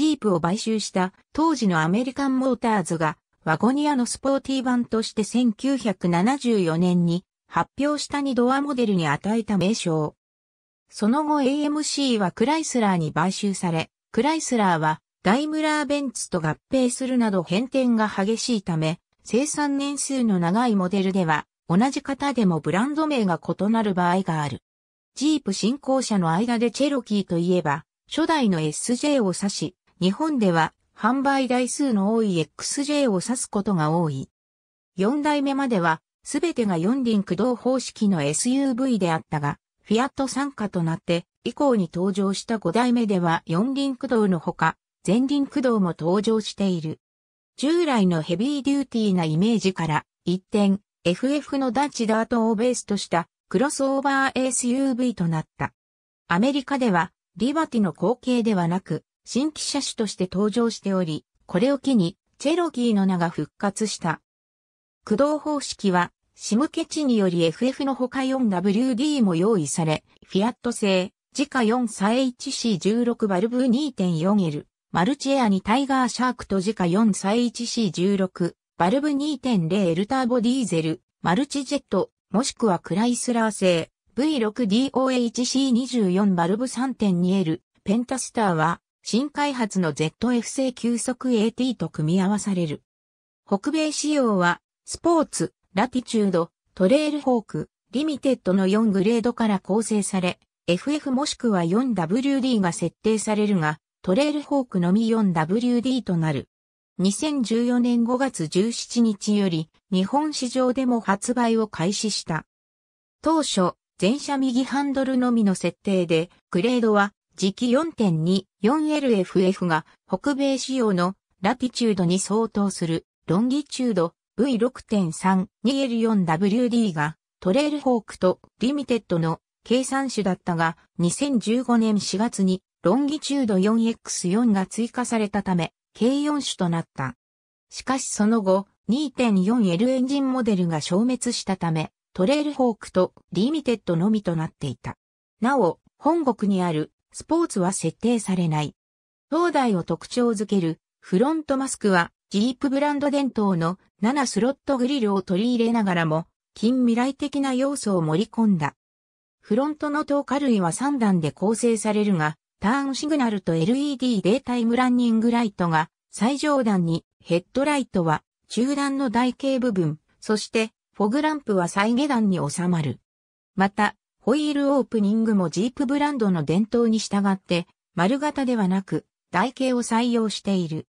ジープを買収した当時のアメリカンモーターズがワゴニアのスポーティー版として1974年に発表した2ドアモデルに与えた名称。その後 AMC はクライスラーに買収され、クライスラーはダイムラーベンツと合併するなど変転が激しいため、生産年数の長いモデルでは同じ型でもブランド名が異なる場合がある。ジープ進興者の間でチェロキーといえば、初代の SJ を指し、日本では販売台数の多い XJ を指すことが多い。4代目までは、すべてが4輪駆動方式の SUV であったが、フィアット参加となって以降に登場した5代目では4輪駆動のほか、前輪駆動も登場している。従来のヘビーデューティーなイメージから一転、FF のダッチダートをベースとしたクロスオーバー SUV となった。アメリカではリバティの後継ではなく新規車種として登場しており、これを機に、チェロキーの名が復活した。駆動方式は、シムケチにより FF の他 4WD も用意され、フィアット製、自家4サ HC16 バルブ 2.4L、マルチエアにタイガーシャークと自家4サ HC16、バルブ 2.0L ターボディーゼル、マルチジェット、もしくはクライスラー製、V6DOHC24 バルブ 3.2L、ペンタスターは、新開発の ZF 製急速 AT と組み合わされる。北米仕様は、スポーツ、ラティチュード、トレイルホーク、リミテッドの4グレードから構成され、FF もしくは 4WD が設定されるが、トレイルホークのみ 4WD となる。2014年5月17日より日本市場でも発売を開始した。当初、全車右ハンドルのみの設定で、グレードは時期 4.24LFF が北米仕様のラティチュードに相当するロンギチュード V6.32L4WD がトレイルホークとリミテッドの計算種だったが2015年4月にロンギチュード 4X4 が追加されたため計4種となった。しかしその後 2.4L エンジンモデルが消滅したためトレイルホークとリミテッドのみとなっていた。なお、本国にあるスポーツは設定されない。灯台を特徴づけるフロントマスクはジープブランド伝統の7スロットグリルを取り入れながらも近未来的な要素を盛り込んだ。フロントの透過類は3段で構成されるが、ターンシグナルと LED データイムランニングライトが最上段に、ヘッドライトは中段の台形部分、そしてフォグランプは最下段に収まる。また、ホイールオープニングもジープブランドの伝統に従って、丸型ではなく、台形を採用している。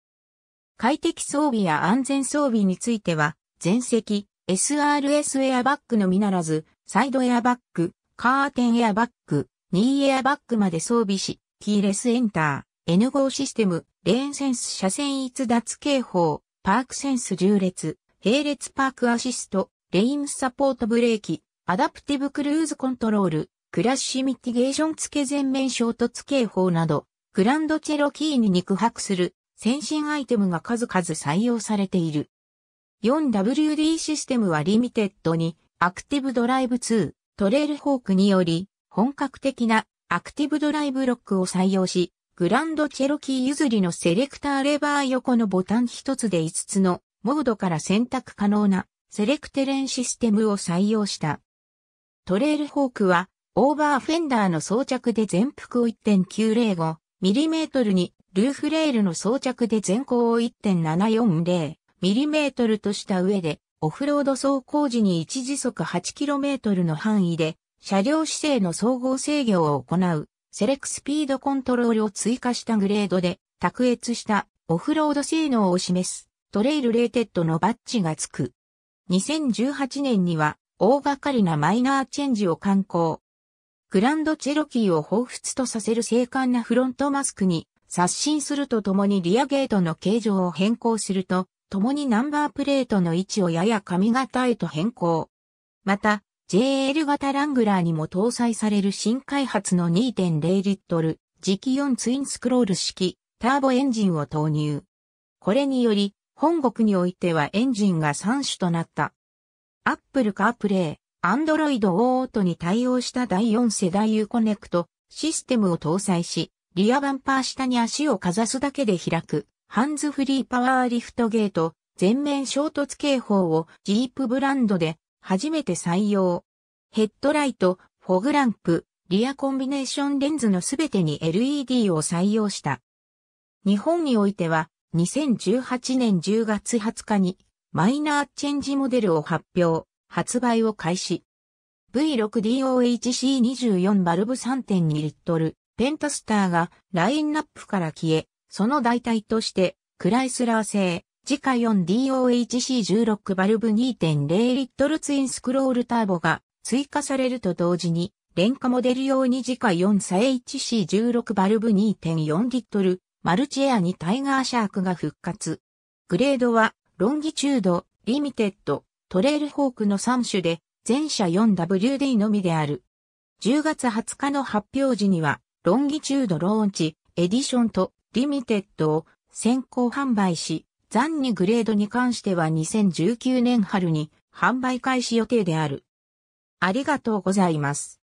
快適装備や安全装備については、前席、SRS エアバッグのみならず、サイドエアバッグ、カーテンエアバッグ、ニーエアバッグまで装備し、キーレスエンター、N5 システム、レーンセンス車線逸脱警報、パークセンス縦列、並列パークアシスト、レインサポートブレーキ、アダプティブクルーズコントロール、クラッシュミティゲーション付け全面衝突警報など、グランドチェロキーに肉薄する先進アイテムが数々採用されている。4WD システムはリミテッドにアクティブドライブ2トレールホークにより本格的なアクティブドライブロックを採用し、グランドチェロキー譲りのセレクターレバー横のボタン一つで5つのモードから選択可能なセレクテレンシステムを採用した。トレイルホークは、オーバーフェンダーの装着で全幅を 1.905mm に、ルーフレールの装着で全高を 1.740mm とした上で、オフロード走行時に一時速 8km の範囲で、車両姿勢の総合制御を行う、セレクスピードコントロールを追加したグレードで、卓越したオフロード性能を示す、トレイルレーテッドのバッジが付く。2018年には、大掛かりなマイナーチェンジを観行。グランドチェロキーを彷彿とさせる精悍なフロントマスクに刷新するとともにリアゲートの形状を変更すると、共にナンバープレートの位置をやや髪型へと変更。また、JL 型ラングラーにも搭載される新開発の2.0リットル、磁気4ツインスクロール式、ターボエンジンを投入。これにより、本国においてはエンジンが3種となった。Apple CarPlay、Android u t に対応した第4世代 Uconnect システムを搭載し、リアバンパー下に足をかざすだけで開く、ハンズフリーパワーリフトゲート、全面衝突警報をジープブランドで初めて採用。ヘッドライト、フォグランプ、リアコンビネーションレンズのすべてに LED を採用した。日本においては2018年10月20日にマイナーチェンジモデルを発表、発売を開始。V6DOHC24 バルブ3.2リットル、ペンタスターがラインナップから消え、その代替として、クライスラー製、自家 4DOHC16 バルブ2.0リットルツインスクロールターボが追加されると同時に、廉価モデル用に自家4サ HC16 バルブ2.4リットル、マルチエアにタイガーシャークが復活。グレードはロンギチュード、リミテッド、トレイルホークの3種で、全社 4WD のみである。10月20日の発表時には、ロンギチュードローンチ、エディションとリミテッドを先行販売し、残にグレードに関しては2019年春に販売開始予定である。ありがとうございます。